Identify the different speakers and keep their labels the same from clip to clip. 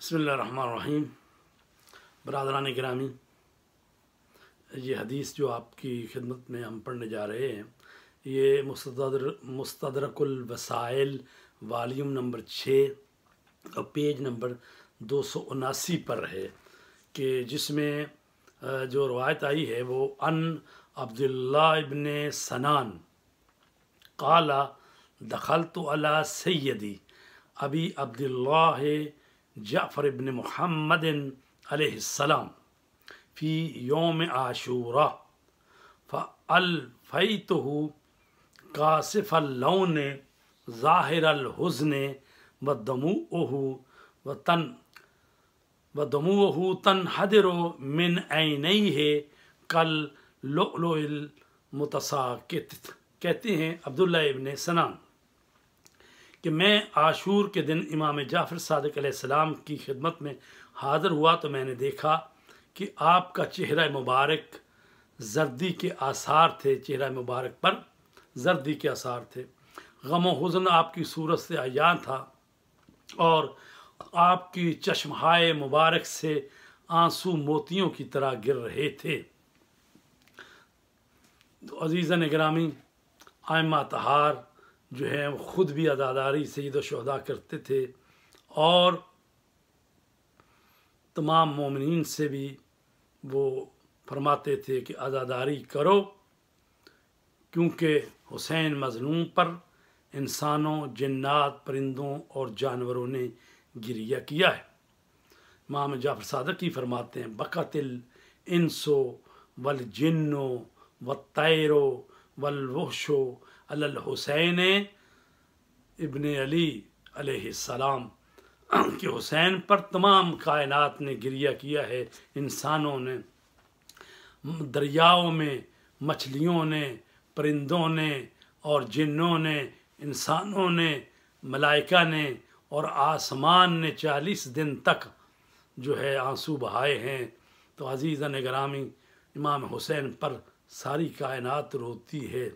Speaker 1: بسم اللہ الرحمن الرحیم برادران گرامی یہ حدیث جو آپ کی خدمت میں ہم پڑھنے جا رہے ہیں یہ مستدر مستدرک الوسائل والیوم نمبر چھ اور پیج نمبر دو سو اناسی پر ہے کہ جس میں جو روایت آئی ہے وہ ان عبداللہ ابن سنان قالا دخلت علی سیدی ابی عبداللہ اللہ جعفر ابن محمد علیہ السلام فی یوم آشورا فَأَلْفَيْتُهُ قَاسِفَ اللَّوْنِ ظَاهِرَ ظاہر وَدَّمُوْهُ وَتَنْ اہو و تن بدموہ تن حدر و من کل کہتے ہیں عبداللہ ابن سنان کہ میں عاشور کے دن امام جعفر صادق علیہ السلام کی خدمت میں حاضر ہوا تو میں نے دیکھا کہ آپ کا چہرہ مبارک زردی کے آثار تھے چہرہ مبارک پر زردی کے آثار تھے غم و حزن آپ کی صورت سے عیان تھا اور آپ کی چشمہائے مبارک سے آنسو موتیوں کی طرح گر رہے تھے عزیزہ نگرامی آئمہ تہار جو ہے خود بھی اداداری سید و شہدہ کرتے تھے اور تمام مومنین سے بھی وہ فرماتے تھے کہ اداداری کرو کیونکہ حسین مظلوم پر انسانوں جنات پرندوں اور جانوروں نے گریہ کیا ہے امام جعفر صادقی فرماتے ہیں بقتل انسو والجنو والطیرو والوحشو الحسین ابن علی علیہ السلام کہ حسین پر تمام کائنات نے گریہ کیا ہے انسانوں نے دریاؤں میں مچھلیوں نے پرندوں نے اور جنوں نے انسانوں نے ملائکہ نے اور آسمان نے چالیس دن تک جو ہے آنسو بہائے ہیں تو عزیزہ نگرامی امام حسین پر ساری کائنات روتی ہے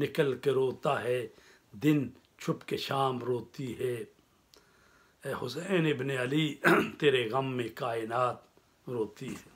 Speaker 1: نکل کے روتا ہے دن چھپ کے شام روتی ہے اے حسین ابن علی تیرے غم میں کائنات روتی ہے